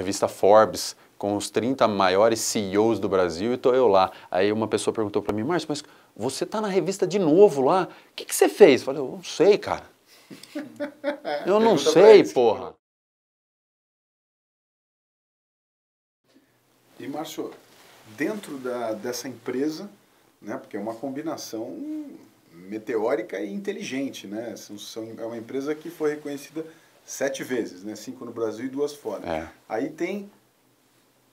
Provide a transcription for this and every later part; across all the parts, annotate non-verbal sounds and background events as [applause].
revista Forbes com os 30 maiores CEOs do Brasil e estou eu lá. Aí uma pessoa perguntou para mim, Márcio, mas você está na revista de novo lá? O que, que você fez? Eu falei, eu não sei, cara. [laughs] Eu não sei, porra. E Márcio, dentro da, dessa empresa, né, porque é uma combinação meteórica e inteligente, né? São, são, é uma empresa que foi reconhecida sete vezes, né? Cinco no Brasil e duas fora. É. Aí tem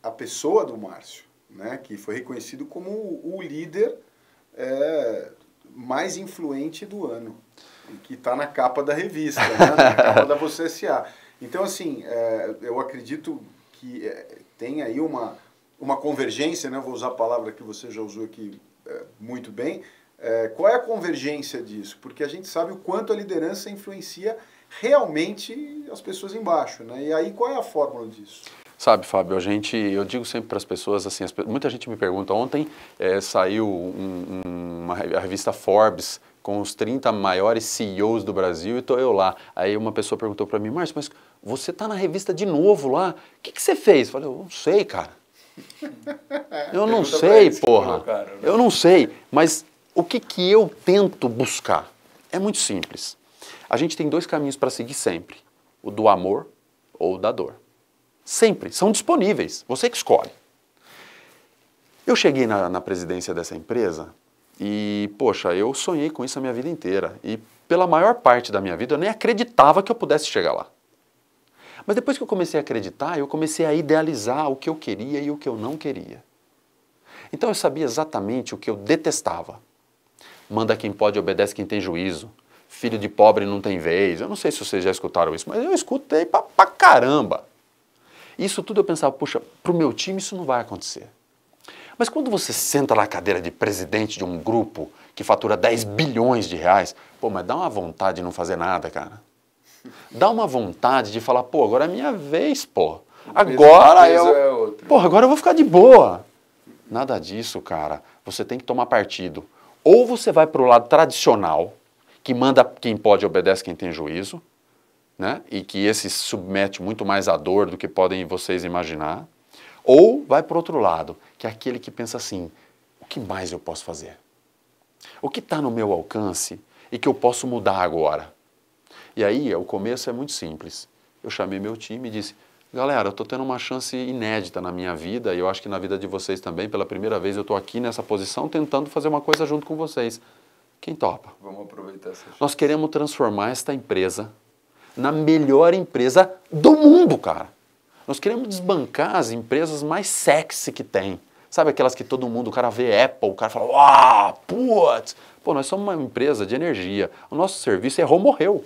a pessoa do Márcio, né? Que foi reconhecido como o líder é, mais influente do ano. E que está na capa da revista, né? na [laughs] capa da Você S.A. Então, assim, é, eu acredito que é, tem aí uma, uma convergência, né? Eu vou usar a palavra que você já usou aqui é, muito bem, é, qual é a convergência disso? Porque a gente sabe o quanto a liderança influencia realmente as pessoas embaixo, né? E aí qual é a fórmula disso? Sabe, Fábio, a gente, eu digo sempre para as pessoas assim, as, muita gente me pergunta. Ontem é, saiu um, um, uma, a revista Forbes com os 30 maiores CEOs do Brasil e estou eu lá. Aí uma pessoa perguntou para mim, Márcio, mas você está na revista de novo lá? O que, que você fez? Eu falei, eu não sei, cara. [laughs] Eu não sei, porra. Né? Eu não sei. Mas o que, que eu tento buscar? É muito simples. A gente tem dois caminhos para seguir sempre: o do amor ou o da dor. Sempre, são disponíveis, você que escolhe. Eu cheguei na, na presidência dessa empresa e, poxa, eu sonhei com isso a minha vida inteira. E pela maior parte da minha vida eu nem acreditava que eu pudesse chegar lá. Mas depois que eu comecei a acreditar, eu comecei a idealizar o que eu queria e o que eu não queria. Então eu sabia exatamente o que eu detestava. Manda quem pode, obedece quem tem juízo filho de pobre não tem vez. Eu não sei se vocês já escutaram isso, mas eu escutei pra, pra caramba. Isso tudo eu pensava, puxa, pro meu time isso não vai acontecer. Mas quando você senta na cadeira de presidente de um grupo que fatura 10 bilhões de reais, pô, mas dá uma vontade de não fazer nada, cara. Dá uma vontade de falar, pô, agora é minha vez, pô. Agora eu. É pô, agora eu vou ficar de boa. Nada disso, cara. Você tem que tomar partido. Ou você vai pro lado tradicional, que manda quem pode obedece quem tem juízo, né? e que esse se submete muito mais à dor do que podem vocês imaginar. Ou vai para outro lado, que é aquele que pensa assim: o que mais eu posso fazer? O que está no meu alcance e que eu posso mudar agora? E aí, o começo é muito simples. Eu chamei meu time e disse: galera, eu estou tendo uma chance inédita na minha vida e eu acho que na vida de vocês também. Pela primeira vez, eu estou aqui nessa posição tentando fazer uma coisa junto com vocês. Quem topa? Vamos aproveitar essa chance. Nós queremos transformar esta empresa na melhor empresa do mundo, cara. Nós queremos desbancar as empresas mais sexy que tem. Sabe aquelas que todo mundo, o cara vê Apple, o cara fala, uau, putz. Pô, nós somos uma empresa de energia. O nosso serviço é errou, morreu.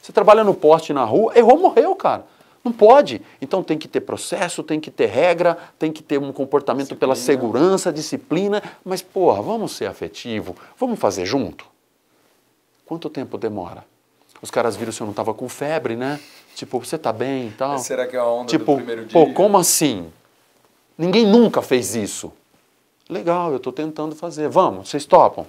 Você trabalha no poste na rua, errou, morreu, cara. Não pode. Então tem que ter processo, tem que ter regra, tem que ter um comportamento disciplina. pela segurança, disciplina. Mas, porra, vamos ser afetivo, vamos fazer junto? Quanto tempo demora? Os caras viram se eu não estava com febre, né? Tipo, você tá bem e tal. Mas será que é a onda tipo, do primeiro dia? Pô, como assim? Ninguém nunca fez isso. Legal, eu estou tentando fazer. Vamos, vocês topam?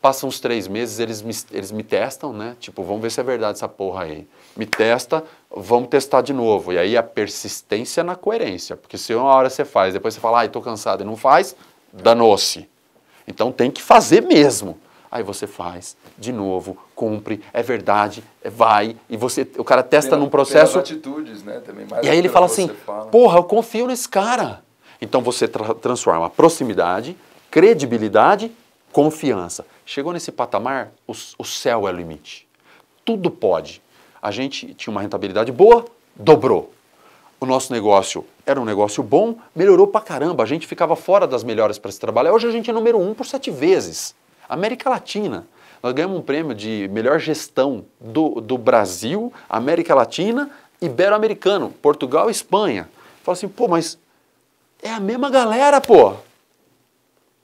Passam uns três meses, eles me, eles me testam, né? Tipo, vamos ver se é verdade essa porra aí. Me testa, vamos testar de novo. E aí a persistência na coerência. Porque se uma hora você faz, depois você fala, ai, tô cansado e não faz, danou-se. Então tem que fazer mesmo. Aí você faz, de novo, cumpre, é verdade, é vai, e você, o cara testa pela, num processo. atitudes, né? Também mais e aí ele fala assim: fala. porra, eu confio nesse cara. Então você tra transforma proximidade, credibilidade confiança. Chegou nesse patamar, o, o céu é o limite. Tudo pode. A gente tinha uma rentabilidade boa, dobrou. O nosso negócio era um negócio bom, melhorou pra caramba. A gente ficava fora das melhores para se trabalhar. Hoje a gente é número um por sete vezes. América Latina. Nós ganhamos um prêmio de melhor gestão do, do Brasil, América Latina, Ibero-Americano, Portugal e Espanha. Fala assim, pô, mas é a mesma galera, pô.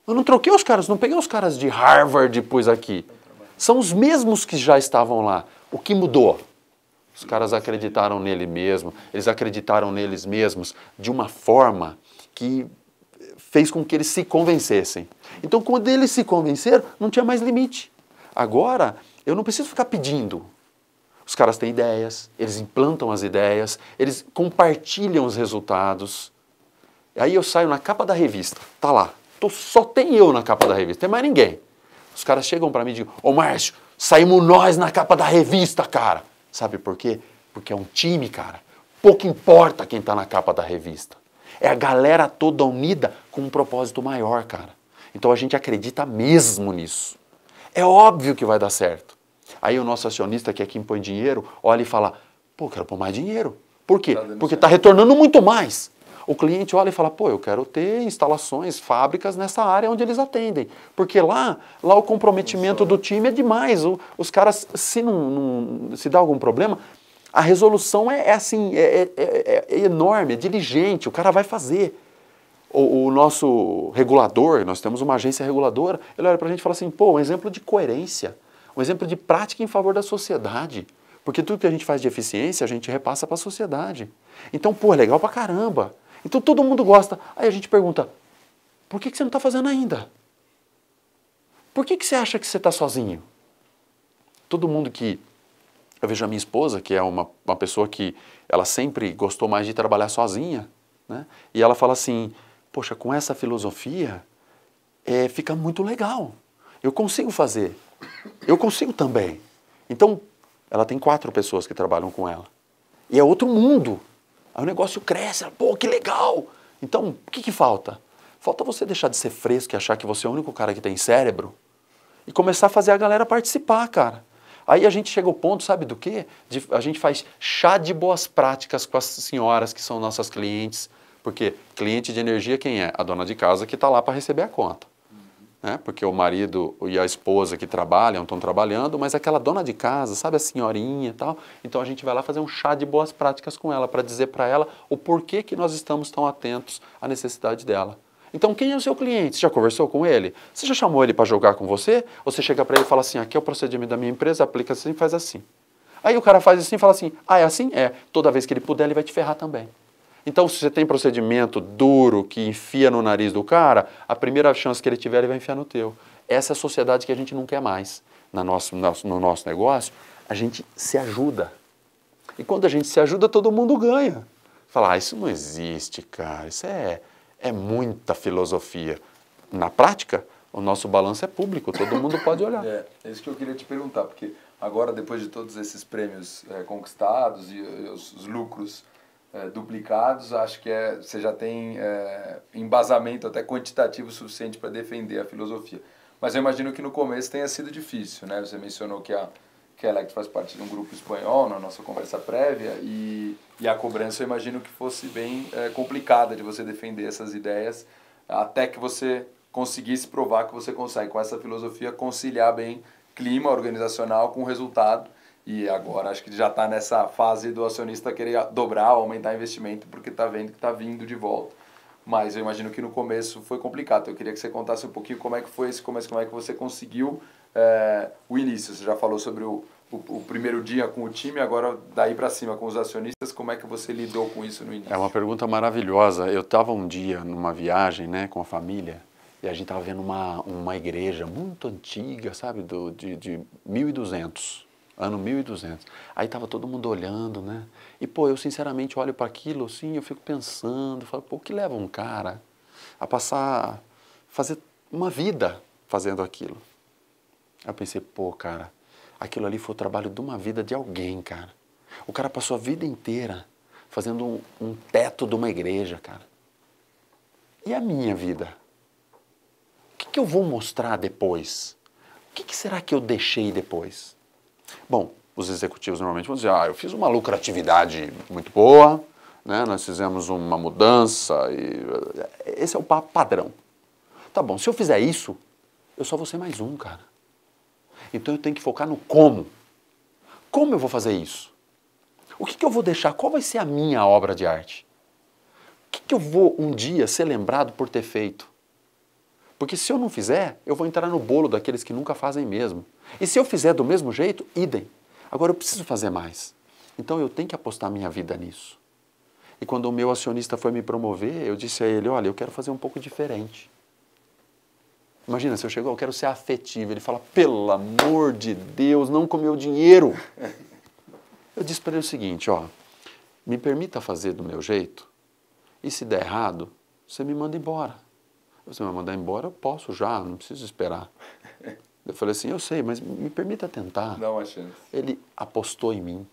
Eu não troquei os caras, não peguei os caras de Harvard e pus aqui. São os mesmos que já estavam lá. O que mudou? Os caras acreditaram nele mesmo, eles acreditaram neles mesmos de uma forma que fez com que eles se convencessem. Então, quando eles se convenceram, não tinha mais limite. Agora, eu não preciso ficar pedindo. Os caras têm ideias, eles implantam as ideias, eles compartilham os resultados. Aí eu saio na capa da revista, tá lá, Tô, só tem eu na capa da revista, tem mais ninguém. Os caras chegam para mim e dizem, ô Márcio, saímos nós na capa da revista, cara. Sabe por quê? Porque é um time, cara. Pouco importa quem tá na capa da revista. É a galera toda unida com um propósito maior, cara. Então a gente acredita mesmo nisso. É óbvio que vai dar certo. Aí o nosso acionista, que é quem põe dinheiro, olha e fala, pô, quero pôr mais dinheiro. Por quê? Tá Porque está retornando muito mais. O cliente olha e fala: pô, eu quero ter instalações, fábricas nessa área onde eles atendem. Porque lá, lá o comprometimento do time é demais. O, os caras, se, não, não, se dá algum problema, a resolução é, é assim, é, é, é, é enorme, é diligente, o cara vai fazer. O, o nosso regulador, nós temos uma agência reguladora, ele olha para a gente e fala assim: pô, um exemplo de coerência, um exemplo de prática em favor da sociedade. Porque tudo que a gente faz de eficiência, a gente repassa para a sociedade. Então, pô, é legal para caramba. Então todo mundo gosta. Aí a gente pergunta: por que, que você não está fazendo ainda? Por que, que você acha que você está sozinho? Todo mundo que. Eu vejo a minha esposa, que é uma, uma pessoa que ela sempre gostou mais de trabalhar sozinha, né? e ela fala assim: poxa, com essa filosofia é, fica muito legal. Eu consigo fazer. Eu consigo também. Então, ela tem quatro pessoas que trabalham com ela. E é outro mundo Aí ah, o negócio cresce, pô, que legal! Então, o que, que falta? Falta você deixar de ser fresco e achar que você é o único cara que tem cérebro e começar a fazer a galera participar, cara. Aí a gente chega ao ponto, sabe do quê? De, a gente faz chá de boas práticas com as senhoras que são nossas clientes, porque cliente de energia quem é? A dona de casa que está lá para receber a conta né? porque o marido e a esposa que trabalham estão trabalhando, mas aquela dona de casa, sabe, a senhorinha e tal, então a gente vai lá fazer um chá de boas práticas com ela, para dizer para ela o porquê que nós estamos tão atentos à necessidade dela. Então, quem é o seu cliente? Você já conversou com ele? Você já chamou ele para jogar com você? Ou você chega para ele e fala assim: ah, aqui é o procedimento da minha empresa, aplica assim e faz assim. Aí o cara faz assim e fala assim: ah, é assim? É. Toda vez que ele puder, ele vai te ferrar também. Então, se você tem procedimento duro que enfia no nariz do cara, a primeira chance que ele tiver, ele vai enfiar no teu. Essa é a sociedade que a gente não quer mais. Na nosso, no nosso negócio, a gente se ajuda. E quando a gente se ajuda, todo mundo ganha. Falar, ah, isso não existe, cara, isso é, é muita filosofia. Na prática, o nosso balanço é público, todo [laughs] mundo pode olhar. É, é isso que eu queria te perguntar, porque agora, depois de todos esses prêmios é, conquistados e, e os, os lucros é, duplicados, acho que é, você já tem é, embasamento até quantitativo suficiente para defender a filosofia. Mas eu imagino que no começo tenha sido difícil, né? Você mencionou que a, que a Elect faz parte de um grupo espanhol na nossa conversa prévia e, e a cobrança eu imagino que fosse bem é, complicada de você defender essas ideias até que você conseguisse provar que você consegue com essa filosofia conciliar bem clima organizacional com resultado e agora acho que já está nessa fase do acionista querer dobrar, aumentar investimento, porque está vendo que está vindo de volta. Mas eu imagino que no começo foi complicado. Eu queria que você contasse um pouquinho como é que foi esse começo, como é que você conseguiu é, o início. Você já falou sobre o, o, o, primeiro dia com o time, agora daí para cima com os acionistas, como é que você lidou com isso no início? É uma pergunta maravilhosa. Eu estava um dia numa viagem né, com a família e a gente estava vendo uma, uma igreja muito antiga, sabe, do, de, de 1200 ano 1200. Aí estava todo mundo olhando, né? E, pô, eu sinceramente olho para aquilo, assim, eu fico pensando, falo, pô, o que leva um cara a passar, fazer uma vida fazendo aquilo? Aí eu pensei, pô, cara, aquilo ali foi o trabalho de uma vida de alguém, cara. O cara passou a vida inteira fazendo um, um teto de uma igreja, cara. E a minha vida? O que, que eu vou mostrar depois? O que, que será que eu deixei depois? Bom, os executivos normalmente vão dizer, ah, eu fiz uma lucratividade muito boa, né? nós fizemos uma mudança, e... Eh, esse é o papo padrão. Tá bom, se eu fizer isso, eu só vou ser mais um, cara. Então eu tenho que focar no como. Como eu vou fazer isso? O que, que eu vou deixar? Qual vai ser a minha obra de arte? O que, que eu vou um dia ser lembrado por ter feito? Porque se eu não fizer, eu vou entrar no bolo daqueles que nunca fazem mesmo. E se eu fizer do mesmo jeito, idem. Agora eu preciso fazer mais. Então eu tenho que apostar minha vida nisso. E quando o meu acionista foi me promover, eu disse a ele: Olha, eu quero fazer um pouco diferente. Imagina, se eu chegou, eu quero ser afetivo. Ele fala: Pelo amor de Deus, não com meu dinheiro. Eu disse para ele o seguinte: Ó, me permita fazer do meu jeito. E se der errado, você me manda embora. Você vai mandar embora? Eu posso já, não preciso esperar. Eu falei assim, eu sei, mas me permita tentar. Dá uma chance. Ele apostou em mim,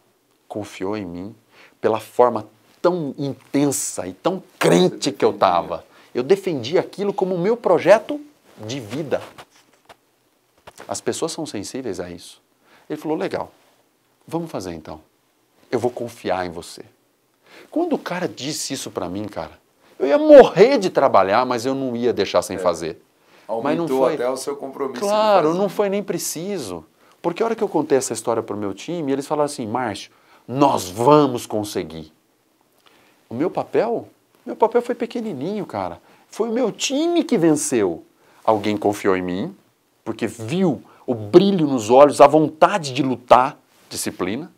confiou em mim, pela forma tão intensa e tão crente que eu estava. Eu defendi aquilo como meu projeto de vida. As pessoas são sensíveis a isso. Ele falou, legal, vamos fazer então. Eu vou confiar em você. Quando o cara disse isso para mim, cara, eu ia morrer de trabalhar, mas eu não ia deixar sem é. fazer. Aumentou mas não foi... até o seu compromisso. Claro, não foi nem preciso. Porque a hora que eu contei essa história para o meu time, eles falaram assim, Márcio, nós vamos conseguir. O meu papel? Meu papel foi pequenininho, cara. Foi o meu time que venceu. Alguém confiou em mim, porque viu o brilho nos olhos, a vontade de lutar, disciplina.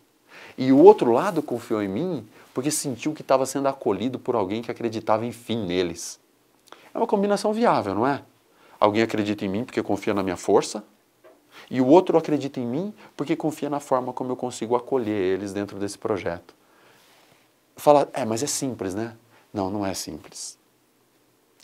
E o outro lado confiou em mim porque sentiu que estava sendo acolhido por alguém que acreditava, enfim, neles. É uma combinação viável, não é? Alguém acredita em mim porque confia na minha força, e o outro acredita em mim porque confia na forma como eu consigo acolher eles dentro desse projeto. Fala, é, mas é simples, né? Não, não é simples.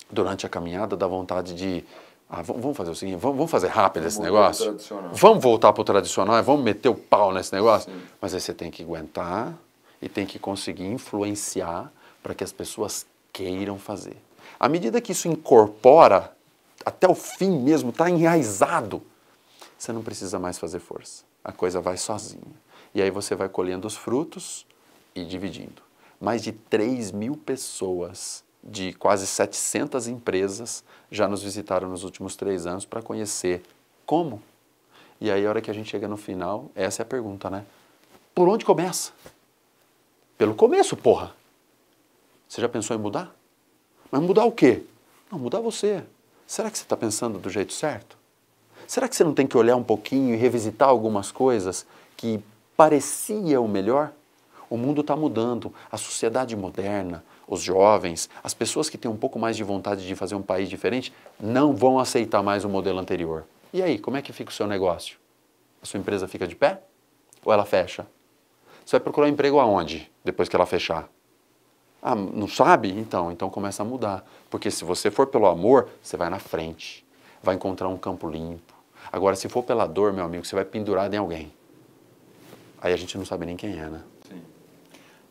Durante a caminhada dá vontade de. Ah, vamos fazer o seguinte, vamos, fazer rápido vamos esse negócio? Vamos voltar para o tradicional, né? vamos meter o pau nesse negócio? Sim. Mas aí você tem que aguentar e tem que conseguir influenciar para que as pessoas queiram fazer. À medida que isso incorpora, até o fim mesmo, está enraizado, você não precisa mais fazer força. A coisa vai sozinha. E aí você vai colhendo os frutos e dividindo. Mais de 3 mil pessoas de quase 700 empresas já nos visitaram nos últimos três anos para conhecer como. E aí, a hora que a gente chega no final, essa é a pergunta, né? Por onde começa? Pelo começo, porra. Você já pensou em mudar? Mas mudar o quê? Não, mudar você. Será que você está pensando do jeito certo? Será que você não tem que olhar um pouquinho e revisitar algumas coisas que parecia o melhor? O mundo está mudando, a sociedade moderna, os jovens, as pessoas que têm um pouco mais de vontade de fazer um país diferente, não vão aceitar mais o modelo anterior. E aí, como é que fica o seu negócio? A sua empresa fica de pé ou ela fecha? Você vai procurar emprego aonde depois que ela fechar? Ah, não sabe? Então, então começa a mudar. Porque se você for pelo amor, você vai na frente, vai encontrar um campo limpo. Agora, se for pela dor, meu amigo, você vai pendurado em alguém. Aí a gente não sabe nem quem é, né? Sim.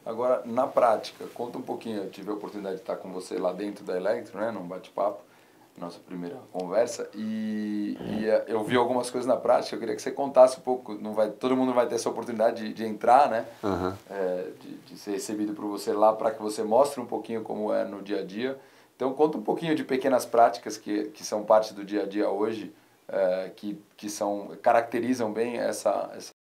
Agora, na prática, conta um pouquinho. Eu tive a oportunidade de estar com você lá dentro da Electro, né, num bate-papo nossa primeira conversa e, e, eh, eu vi algumas coisas na prática. Eu queria que você contasse um pouco. Não vai, todo mundo vai ter essa oportunidade de, de entrar, né? Uhum. É, de, de, ser recebido por você lá para que você mostre um pouquinho como é no dia a dia. Então conta um pouquinho de pequenas práticas que, que são parte do dia a dia hoje, é, que, que são caracterizam bem essa, essa